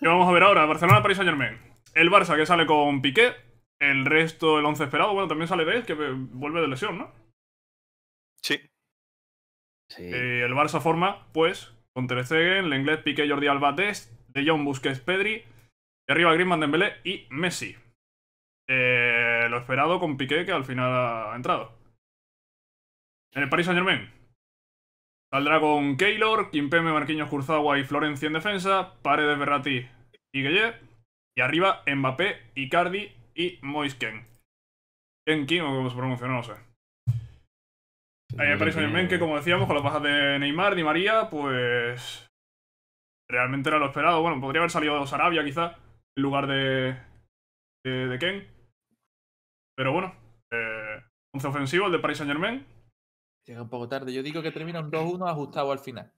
vamos a ver ahora? Barcelona, Paris Saint Germain. El Barça que sale con Piqué. El resto, el 11 esperado. Bueno, también sale Bell, que vuelve de lesión, ¿no? Sí. Eh, el Barça forma, pues, con Ter Stegen, Lenglet, Piqué, Jordi Alba, Dest, De Jong, Busquets, Pedri. Y arriba Griezmann, Dembélé y Messi. Eh, lo esperado con Piqué, que al final ha entrado. En el Paris Saint Germain, Saldrá con Keylor, Kimpembe, Marquinhos, Kurzawa y Florencia en defensa, Paredes, Berrati y Gueye. Y arriba Mbappé, Icardi y Moisken. en o como se pronuncia, no lo sé. Paris Saint-Germain, que como decíamos, con las bajas de Neymar, y María, pues... Realmente era lo esperado. Bueno, podría haber salido Sarabia, quizá, en lugar de, de, Ken. Pero bueno, 11 eh, ofensivo el de Paris Saint-Germain. Llega un poco tarde. Yo digo que termina un 2-1 ajustado al final.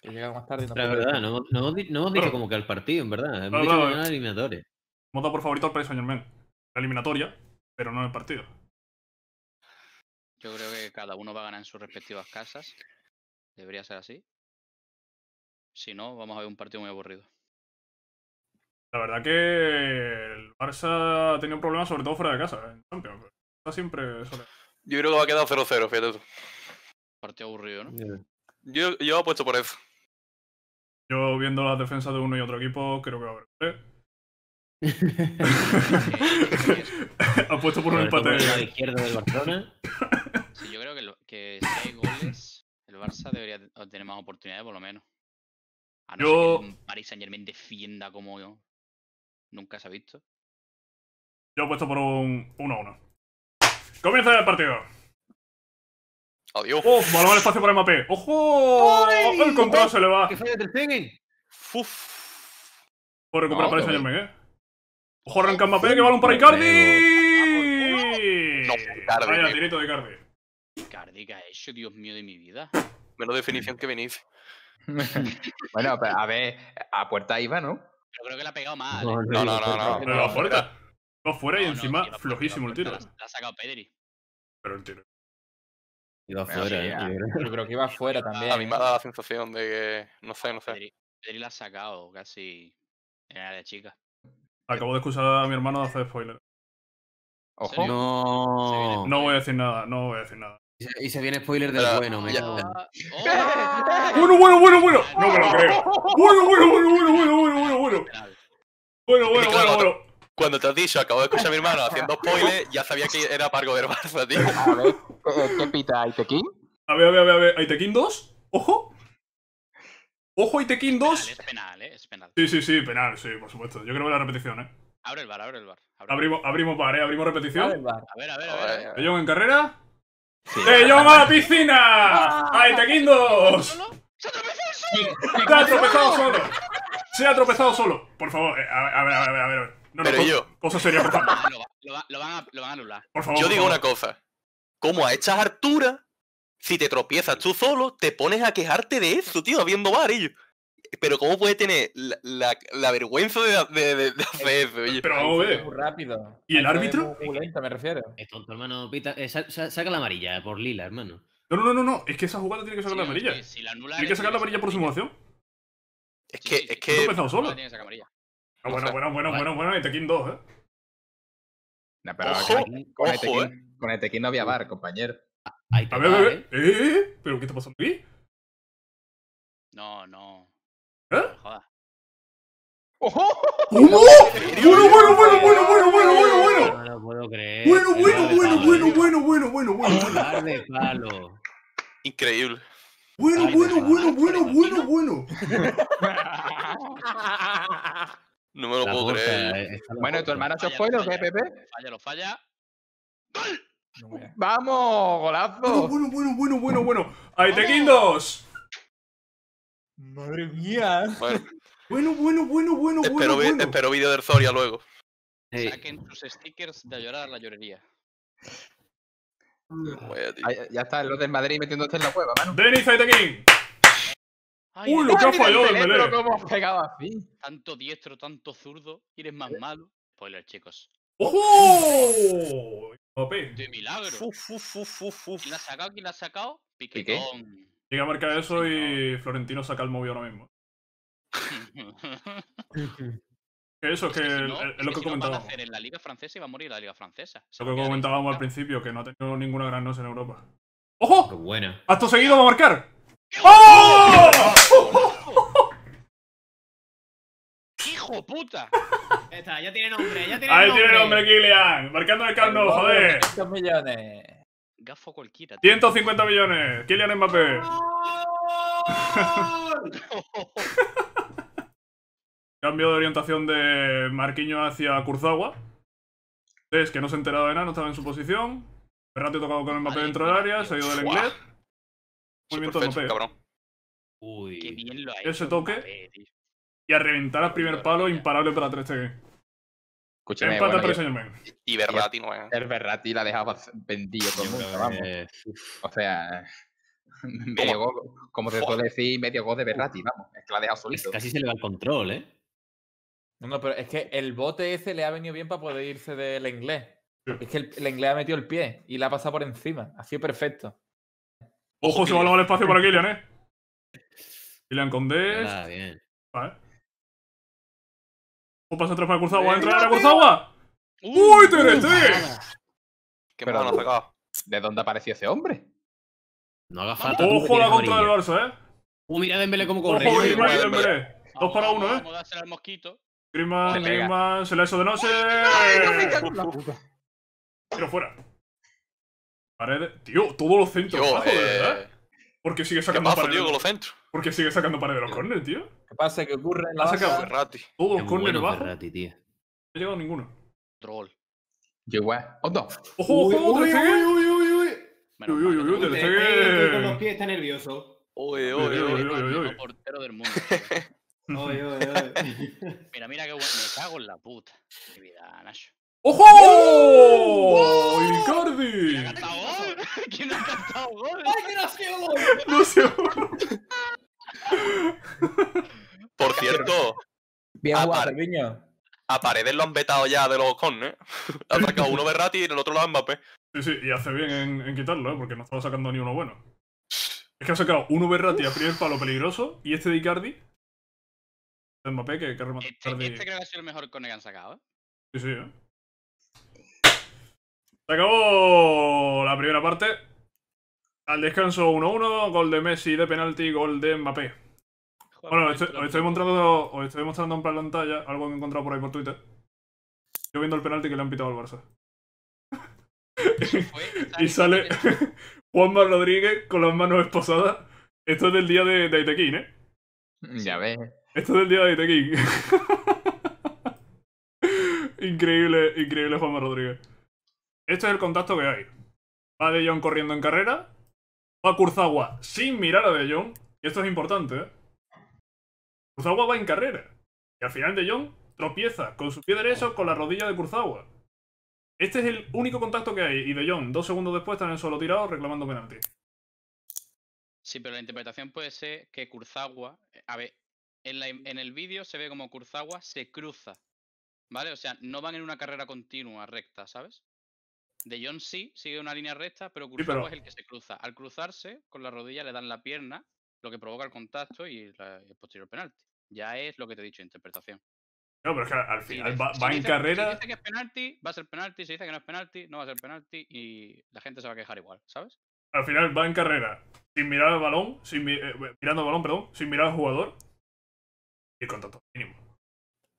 Que llega más tarde. No la verdad, no, no, hemos dicho como que al partido, en verdad. Hemos dicho que eliminatoria. Hemos dado por favorito al Paris señor Germain. La eliminatoria, pero no el partido. Yo creo que cada uno va a ganar en sus respectivas casas. Debería ser así. Si no, vamos a ver un partido muy aburrido. La verdad que el Barça ha tenido problemas, sobre todo fuera de casa, en Está siempre Yo creo que va a quedar 0-0, fíjate tú. Partido aburrido, ¿no? Yo, apuesto por eso. Yo viendo las defensas de uno y otro equipo, creo que va a haber. apuesto por un empate. La izquierda del Barcelona. yo creo que, si hay goles, el Barça debería tener más oportunidades, por lo menos. A no yo... ser que un Paris Saint Germain defienda como Nunca se ha visto. Yo apuesto por un 1-1. Comienza el partido. Adiós. ¡Oh! Balón al espacio para MP. ¡Ojo! El control se le va. ¡Que falla del ¡Fuf! Puedo recuperar para ese Germain, ¿eh? ¡Ojo, arranca Mbappé! ¡Que balón para Icardi! No, pues, Icardi. Vaya, eh. tirito de Icardi. Icardi, ¿qué ha hecho? Dios mío de mi vida. Menos definición que venís. bueno, a ver, a puerta iba, ¿no? Yo creo que la ha pegado mal. ¿eh? No, no, no, no. Pero Va fuera y encima flojísimo el tiro. La ha sacado Pedri. Pero el tiro. Iba afuera. yo ah, creo que iba fuera también. A mí me ha dado la sensación de que, no sé, no sé. Pedri, la ha sacado casi en de chica. Acabo de escuchar a mi hermano hacer spoiler. Ojo. No. no voy a decir nada, no voy a decir nada. Y se, viene spoiler del bueno, me ah, oh. Bueno, bueno, bueno, bueno. No me lo creo. Bueno, bueno, bueno, bueno, bueno, bueno, bueno. Bueno, bueno, bueno, bueno. bueno. Cuando te has dicho, acabo de escuchar a mi hermano haciendo spoiler, ya sabía que era Pargo del Barça, tío. A ver, eh, ¿qué pita? ¿Aitekin? A ver, a ver, a ver, a ver. ¿Aitekin 2? ¡Ojo! ¡Ojo, Aitekin 2! Es penal, ¿eh? Es penal. Sí, sí, sí, penal, sí, por supuesto. Yo creo que la repetición, ¿eh? Abre el bar, abre el bar. Abrimos, bar, ¿eh? Abrimos repetición. A ver, a ver, a ver. A en carrera? Sí. ¡Te a la piscina! Ah. ¡Aitekin 2! ¡Se ha tropezado solo! ¡Se ha tropezado solo! ¡Se ha tropezado solo! Por favor, eh, a ver, a ver, a ver. A ver pero yo. sería, Lo, van a, anular. Por favor, yo digo una cosa. Como a estas alturas, si te tropiezas tú solo, te pones a quejarte de eso, tío, habiendo varios Pero ¿cómo puede tener la, vergüenza de, hacer eso? Pero vamos a ver. rápido. ¿Y el árbitro? me refiero. Es tonto, hermano. Pita, eh, saca la amarilla eh, por lila, hermano. No, no, no, no. Es que esa jugada tiene que sacar la amarilla. la tiene que sacar la amarilla por simulación. Es que, es que. No he pensado solo. Bueno, bueno, bueno, bueno, bueno, bueno, bueno, Tekken 2, ¿eh? pero ojo, aquí, con, ojo, el eh. con el Tekken no había bar, compañero. Ahí ver, a ver, ¿eh? ¿Pero qué te pasando aquí? No, no. ¿Eh? Joda. no! ¡Bueno, ¡Bueno, bueno, bueno, bueno, bueno, bueno, bueno, bueno! No lo puedo creer. Bueno, bueno, bueno, bueno, bueno, bueno, bueno, bueno, bueno. Increíble. Bueno, bueno, bueno, bueno, bueno, bueno me lo puedo creer. Eh, bueno, ¿y tu hermano se fue o qué, Pepe? Falla, lo falla. ¡Vamos, golazo! Bueno, bueno, bueno, bueno, bueno. ¡Ahí te quindos! Madre mía. Bueno, bueno, bueno, bueno, bueno. Espero, bueno. vídeo de Zoria luego. Saquen tus stickers de llorar la llorería. ya está, los de Madrid metiéndote en la cueva, mano. ¡Denis, ahí te Ay, ¡Uy, lo que ha fallado el Melé! así? Tanto diestro, tanto zurdo, eres más eh. malo. Spoiler, chicos. ¡Ojo! De milagro. Fu, ¿Quién la ha sacado? ¿Quién la ha sacado? Piquetón. Piqué. Llega a marcar eso y Florentino saca el móvil ahora mismo. eso es que, es lo que, comentábamos. en la Liga Francesa y va a morir la Liga Francesa. lo que comentábamos al principio, que no ha tenido ninguna gran noche en Europa. ¡Ojo! Buena. ¡Hasta seguido va a marcar! ¡Oh! ¡Hijo puta! Ya está, ya tiene nombre, ya tiene Ahí tiene nombre, Kilian. Marcando el caldo, joder. 150 millones. Gafo cualquiera. 150 millones. Killian Mbappé. Cambio de orientación de Marquiño hacia Kurzawa. Es que no se ha enterado de nada, no estaba en su posición. Ferrati ha tocado con Mbappé dentro del área, se ha ido del inglés. Movimiento Cabrón. Uy. Qué bien lo Ese toque. y a reventar al primer palo, imparable para 3 tg Escúchame, y Berrati no es. El Berrati la dejaba vendido todo el mundo, vamos. o sea, medio go. como te suele decir, medio gol de Berrati, vamos. Es que la ha dejado solito. casi se le va el control, ¿eh? No, no, pero es que el bote ese le ha venido bien para poder irse del inglés. Es que el, el inglés ha metido el pie y la ha pasado por encima. Ha sido perfecto. Ojo, se va a lavar el espacio para Kylian, ¿eh? Kylian D. Ah, bien. Vale. a pasa atrás para Kurzawa. ¡Va a entrar a Kurzawa! Uh, ¡Uy, uh, TNT! ¡Qué perdón ha sacado! ¿De dónde apareció ese hombre? No haga falta. ¡Ojo la contra del Barça, eh! ¡Uh, mira Dembélé cómo corre! ¡Ojo, y Dembélé! Dos para uno, eh. Vamos a dársela al mosquito. Griezmann, Griezmann, se ha hecho de noche. Pero fuera. Pared... Tío, todos los centros ah, eh, tío, eh... de verdad. ¿Por qué sigue sacando pared? tío, ¿Por qué sigue sacando pared de los corners, tío? ¿Qué pasa? ¿Qué ocurre en la base? Ferrati. Todos los corners bueno, bajo. Ferrati, tío. No he llegado ninguno. Troll. Yo igual. no! ¡Ojo, ojo! ¡Uy, uy, uy, uy! uy. Uy, uy, uy, uy, te Con los pies está nervioso. Uy, uy, uy, uy, uy. portero del mundo. Oye, oye, oye. Mira, mira qué bueno. Me cago en la puta. Mi vida, Nacho. ¡Ojo! ¡Oh! ¡Oh! ¡Icardi! ¿Quién ha cantado ¡Ay, que no ha sido gol! No sé. Por cierto. Bien A Paredes lo han vetado ya de los eh. Ha sacado uno Berrati y en el otro lo Mbappé. Sí, sí, y hace bien en, quitarlo, ¿eh? porque no estaba sacando ni uno bueno. Es que ha sacado uno Berrati a primer palo peligroso y este de Icardi. Mbappé que, que este, este, creo que ha sido el mejor el que han sacado, ¿eh? Sí, sí, ¿eh? Se acabó la primera parte. Al descanso 1-1, gol de Messi de penalti, gol de Mbappé. Bueno, os estoy, mostrando, os estoy mostrando en pantalla algo que he encontrado por ahí por Twitter. Yo viendo el penalti que le han pitado al Barça. y sale Juanma Rodríguez con las manos esposadas. Esto es del día de, de ¿eh? Ya ves. Esto es del día de Itequín. increíble, increíble Juanma Rodríguez. Este es el contacto que hay. Va De Jong corriendo en carrera. Va Kurzawa sin mirar a De Jong. Y esto es importante, ¿eh? va en carrera. Y al final De Jong tropieza con su pie derecho con la rodilla de Kurzawa. Este es el único contacto que hay. Y De Jong, dos segundos después, está en el solo tirado reclamando penalti. Sí, pero la interpretación puede ser que Kurzawa. A ver, en, el vídeo se ve como Kurzawa se cruza. ¿Vale? O sea, no van en una carrera continua, recta, ¿sabes? De John sí, sigue una línea recta, pero cruzado es el que se cruza. Al cruzarse, con la rodilla le dan la pierna, lo que provoca el contacto y el posterior penalti. Ya es lo que te he dicho, interpretación. No, pero es que al final va, en carrera. Si dice que es penalti, va a ser penalti. Si dice que no es penalti, no va a ser penalti y la gente se va a quejar igual, ¿sabes? Al final va en carrera, sin mirar al balón, sin eh, eh, mirando al balón, perdón, sin mirar al jugador y el contacto mínimo.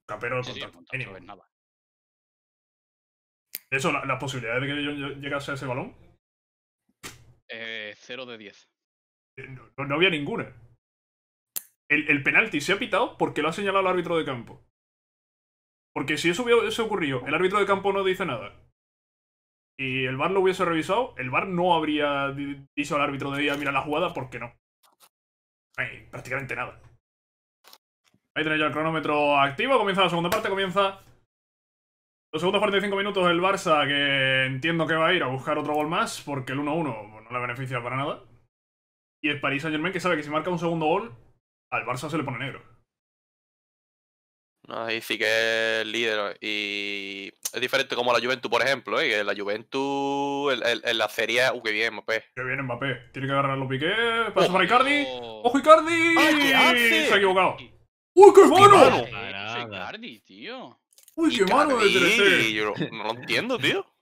Capero el contacto, el contacto mínimo. nada eso la posibilidad de que yo, llegase a ese balón. Eh, 0 de 10. Eh, no, había ninguna. El, penalti se ha pitado porque lo ha señalado el árbitro de campo. Porque si eso hubiese ocurrido, el árbitro de campo no dice nada. Y el VAR lo hubiese revisado, el VAR no habría dicho al árbitro de día, mira la jugada, ¿por qué no. hay prácticamente nada. Ahí tenéis ya el cronómetro activo, comienza la segunda parte, comienza los segundos 45 minutos el Barça, que entiendo que va a ir a buscar otro gol más, porque el 1-1 no le beneficia para nada. Y el Paris Saint Germain, que sabe que si marca un segundo gol, al Barça se le pone negro. No, ahí sí que es líder. Y es diferente como la Juventus, por ejemplo. ¿eh? La Juventus en, la serie. Uh, qué bien, Mbappé. Qué bien, Mbappé. Tiene que agarrar los Piqué. Pasa oh, para Icardi. ¡Ojo, Icardi! Ay, Se ha equivocado. ¡Uy, qué, qué Icardi, tío. Uy, qué mano de e. no lo entiendo, tío.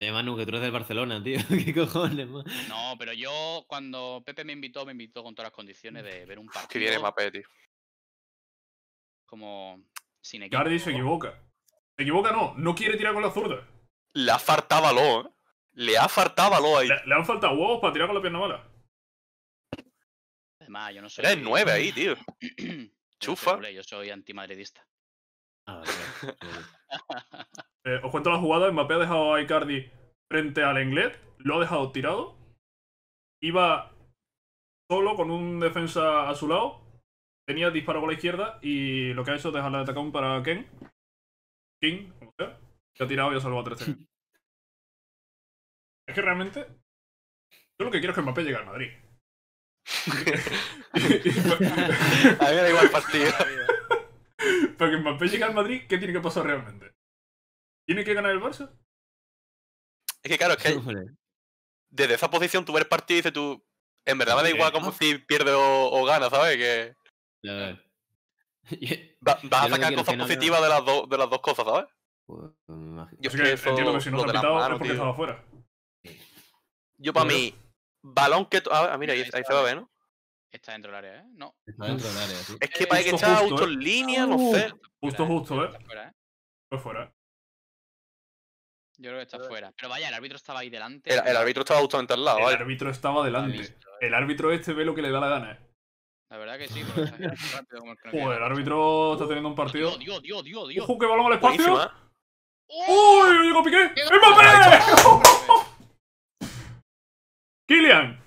Eh, Manu, que tú eres del Barcelona, tío. ¿Qué cojones, man? No, pero yo cuando Pepe me invitó, me invitó con todas las condiciones de ver un partido. Que viene Mbappé, tío. Como sin equipo. Gardi se equivoca. Se equivoca, no. No quiere tirar con la zurda. Le ha faltado valor, ¿eh? Le ha faltado valor ahí. Le, han faltado huevos para tirar con la pierna mala. Además, yo no soy. es nueve ahí, tío. Chufa. Yo soy antimadridista. Ah, eh, os cuento la jugada. Mbappé ha dejado a Icardi frente al Englet. Lo ha dejado tirado. Iba solo con un defensa a su lado. Tenía disparo por la izquierda y lo que ha hecho es dejarle de un para Ken. King, como sea. Que ha tirado y ha salvado a 13. es que realmente. Yo lo que quiero es que Mbappé llegue al Madrid. a mí me da igual partido. Para que Mbappé llegue al Madrid, ¿qué tiene que pasar realmente? ¿Tiene que ganar el Barça? Es que claro, es que desde esa posición tú ves partido y dices tú, en verdad me da igual como si pierde o, gana, ¿sabes? Que... Va, vas a sacar cosas positivas de, las dos, de las dos cosas, ¿sabes? Pues, yo creo que si no es Yo para mí, balón que... Ah, ah, mira, ahí, se va a ver, ¿no? Está dentro del área, ¿eh? No. Está dentro del área, sí. Es que parece que está justo, ¿eh? en línea, no sé. Justo, justo, eh, ¿eh? Está fuera, ¿eh? Pues fuera, Yo creo que está fuera. Pero vaya, el árbitro estaba ahí delante. El, árbitro estaba justamente al lado. El árbitro estaba delante. ¿eh? el árbitro este ve lo que le da la gana. eh. La verdad que sí, pero está rápido como el que Joder, el árbitro está teniendo un partido. Dios, Dios, Dios, Dios. Ojo, que balón al espacio. ¡Oh! ¡Uy! ¡Oh! ¡Llegó Piqué! ¡Mbappé! ¡Kylian!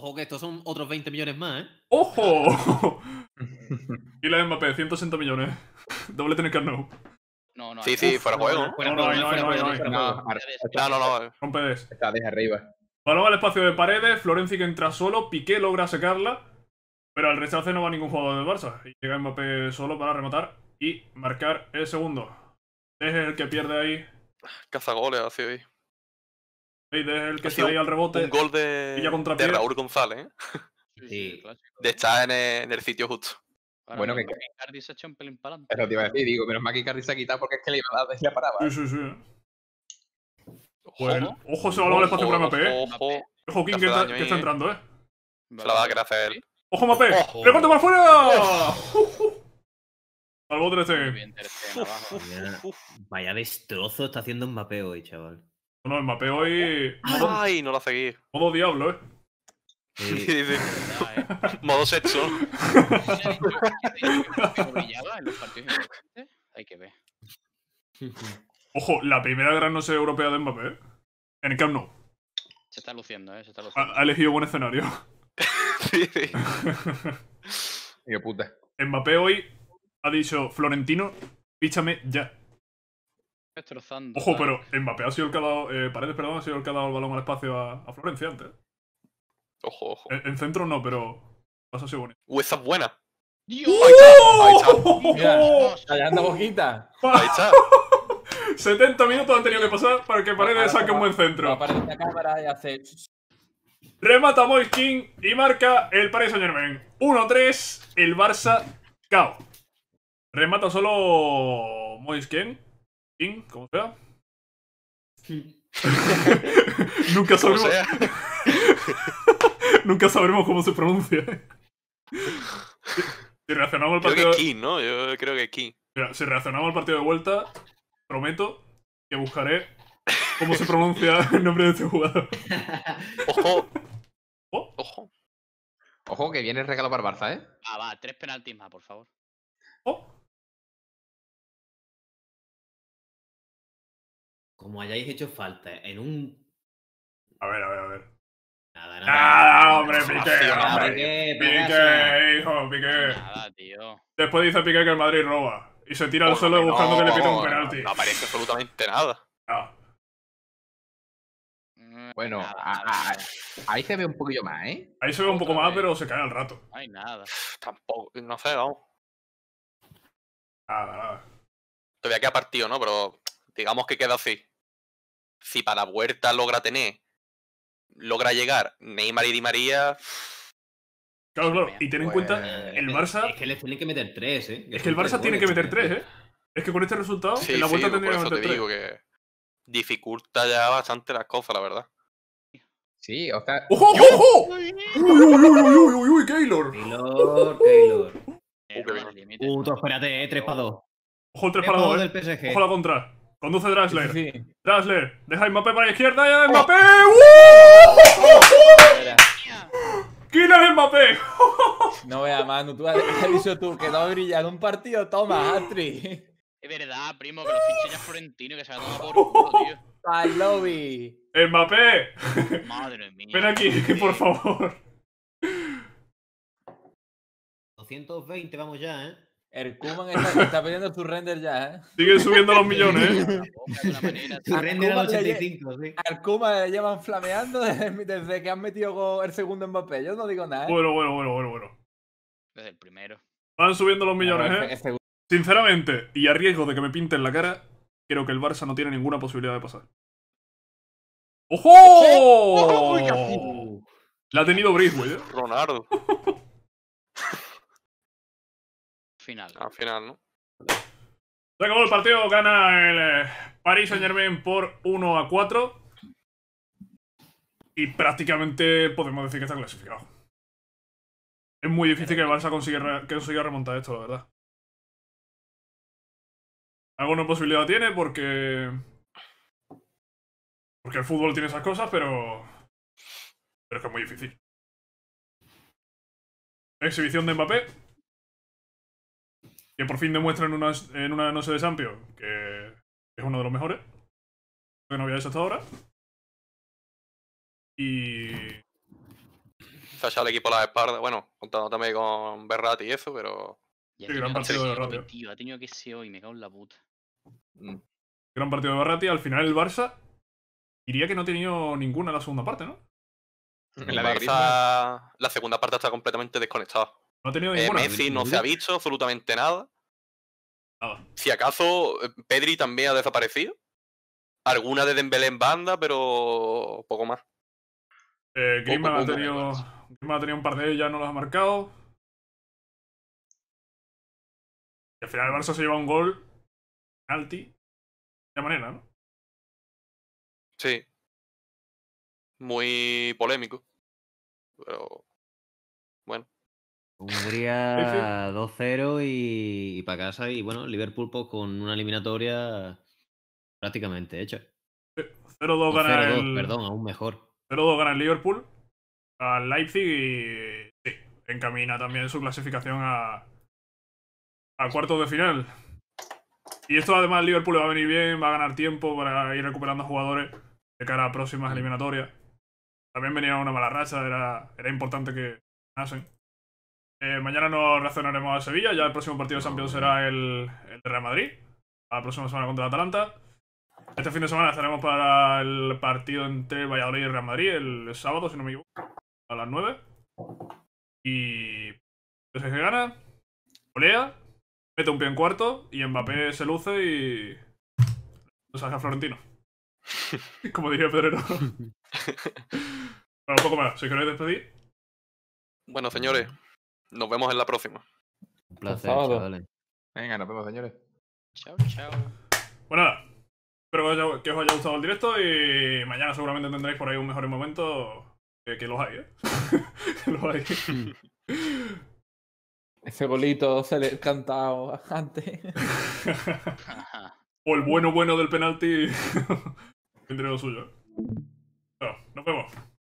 Ojo que estos son otros 20 millones más, ¿eh? ¡Ojo! y la Mbappé, 160 millones. Doble tiene que No, No, no. Sí, sí, fuera juego. No, no, no, no. No, eh. no, Está desde arriba. Balón al espacio de paredes, Florenzi que entra solo, Piqué logra secarla, pero al rechace no va ningún jugador del Barça. Y llega Mbappé solo para rematar y marcar el segundo. Es el que pierde ahí. Cazagoles hace ahí de el que ahí al rebote. Un gol de, de Raúl González. ¿eh? Sí, de estar en el, sitio justo. bueno, que, que Cardi se ha hecho un pelín para adelante. Pero te iba a decir, digo, pero que Cardi se ha quitado porque es que le iba a dar paraba. Sí, sí, sí. Pues, ojo, se va a el espacio por MAPE. ¿eh? Ojo, ojo King, que está, entrando, eh. Se la va a querer hacer él. ¡Ojo, MAPE. corto para afuera! Salvo 13. Vaya destrozo está haciendo mapeo hoy, chaval. No, el hoy... Ah. Ay, no la seguí. Modo diablo, eh. Modo sexo. Hay que ver. Ojo, la primera gran no noche europea de Mbappé. ¿eh? En el Camp Se está luciendo, eh. Ha, elegido buen escenario. sí, sí. puta. Mbappé hoy ha dicho, Florentino, píchame ya destrozando. Ojo, pero Mbappé ha sido el que ha dado. Eh, Paredes, perdón, ha sido el que ha dado el balón al espacio a, a Florencia antes. Ojo, ojo. En, centro no, pero. Pasa sido bonito. ¡Uy, uh, esa buena. ¡Dios! Ahí está, ahí está. Oh, ¡Oh! boquita. está. 70 minutos han tenido que pasar para que Paredes saque un buen centro. Aparece la cámara y hace. Remata Moiskin y marca el Paris Saint Germain. 1-3, el Barça cao. Remata solo Moiskin. King, como sea. nunca sabremos. nunca sabremos cómo se pronuncia. Si reaccionamos al partido. Creo que ¿no? Yo creo que aquí. Mira, si reaccionamos al partido de vuelta, prometo que buscaré cómo se pronuncia el nombre de este jugador. Ojo. ¿Oh? Ojo. Ojo, que viene el regalo para el Barça, ¿eh? Ah, va, tres penaltis más, por favor. ¿Oh? como hayáis hecho falta en un. A ver, a ver, a ver. Nada, nada. Nada, hombre, Piqué. Piqué, hijo, Piqué. Nada, tío. Después dice Piqué que el Madrid roba. Y se tira al suelo buscando que le pita un penalti. No aparece absolutamente nada. Ah. Mm, bueno, ahí se ve un poquillo más, ¿eh? Ahí se ve un poco más, pero se cae al rato. No hay nada. Tampoco, no sé, vamos. Nada, nada. Todavía queda partido, ¿no? Pero digamos que queda así si para la vuelta logra tener, logra llegar Neymar y Di María. Claro, claro. Y ten en cuenta, el Barça. Es que le tienen que meter tres, ¿eh? es que el Barça tiene que meter tres, ¿eh? Es que con este resultado, en la vuelta sí, tendría que meter te digo tres. Que dificulta ya bastante las cosas, la verdad. Sí, Oscar. ¡Ojo, ojo, ojo! ¡Uy, uy, uy, uy, uy, uy, Keylor! Keylor, Keylor. Puto, espérate, eh, 3 para 2. Ojo, tres para dos. Eh. Ojo la contra. Conduce Drasler. Sí, Drasler, deja el Mbappé para la izquierda. ¡Ya oh. Mbappé! ¡Uh! ¿Quién Mbappé? no vea, Manu, tú has, dicho tú que no brillar un partido. Toma, Atri. Es verdad, primo, que lo pinche ya Florentino, que se ha tomado por culo, tío. ¡Al lobby! ¡Mbappé! Madre mía. Ven aquí, por favor. 220, vamos ya, ¿eh? El Kuman está, pidiendo su render ya, ¿eh? Sigue subiendo los millones, ¿eh? Su render 85, llevan flameando desde, que han metido el segundo en papel. Yo no digo nada. ¿eh? Bueno, bueno, bueno, bueno, bueno. Desde pues el primero. Van subiendo los millones, ¿eh? Sinceramente, y a riesgo de que me pinten la cara, creo que el Barça no tiene ninguna posibilidad de pasar. ¡Ojo! La ha tenido güey, ¿eh? Ronaldo. Al final, ¿no? Se acabó el partido, gana el eh, Paris Saint Germain por 1 a 4. Y prácticamente podemos decir que está clasificado. Es muy difícil que el Barça consiga, consiga remontar esto, la verdad. Alguna posibilidad tiene porque. Porque el fútbol tiene esas cosas, pero. Pero es que es muy difícil. Exhibición de Mbappé que por fin demuestran una, en una no sé de Sampio que es uno de los mejores. Que no había hecho hasta ahora. Y. Se el equipo a la espalda. Bueno, contando también con Berrati y eso, pero. gran partido de Berrati. Eh. ha tenido que ser hoy, me cago en la puta. Mm. Gran partido de Berrati. Al final el Barça. Diría que no ha tenido ninguna en la segunda parte, ¿no? En la, Barça, la segunda parte está completamente desconectada. No eh, Messi no se ha visto absolutamente nada. Ah. Si acaso Pedri también ha desaparecido. Alguna de Dembélé en banda, pero poco más. Eh, ha tenido, ha tenido un par de ellos, ya no los ha marcado. Y al final el Barça se lleva un gol Alti. de manera, ¿no? Sí. Muy polémico. Pero bueno. Hungría 2-0 y, para casa. Y bueno, Liverpool pues, con una eliminatoria prácticamente hecha. 0-2 eh, gana el... Perdón, aún mejor. 0-2 gana el Liverpool al Leipzig y encamina también su clasificación a, cuartos de final. Y esto además Liverpool va a venir bien, va a ganar tiempo para ir recuperando jugadores de cara a próximas mm. eliminatorias. También venía una mala racha, era, era importante que ganasen. Eh, mañana nos reaccionaremos a Sevilla, ya el próximo partido de Champions será el, Real Madrid, la próxima semana contra el Atalanta. Este fin de semana estaremos para el partido entre Valladolid y Real Madrid, el sábado, si no me equivoco, a las 9. Y pues, que gana, olea, mete un pie en cuarto y Mbappé se luce y lo saca Florentino. Como diría Pedrero. bueno, un poco más, si queréis despedir. Bueno, señores, nos vemos en la próxima. Un placer, Venga, nos vemos, señores. Chao, chao. Bueno, espero que os haya gustado el directo y mañana seguramente tendréis por ahí un mejor momento que, los hay, ¿eh? los hay. Ese bolito se le cantado antes. o el bueno bueno del penalti entre lo suyo. Bueno, nos vemos.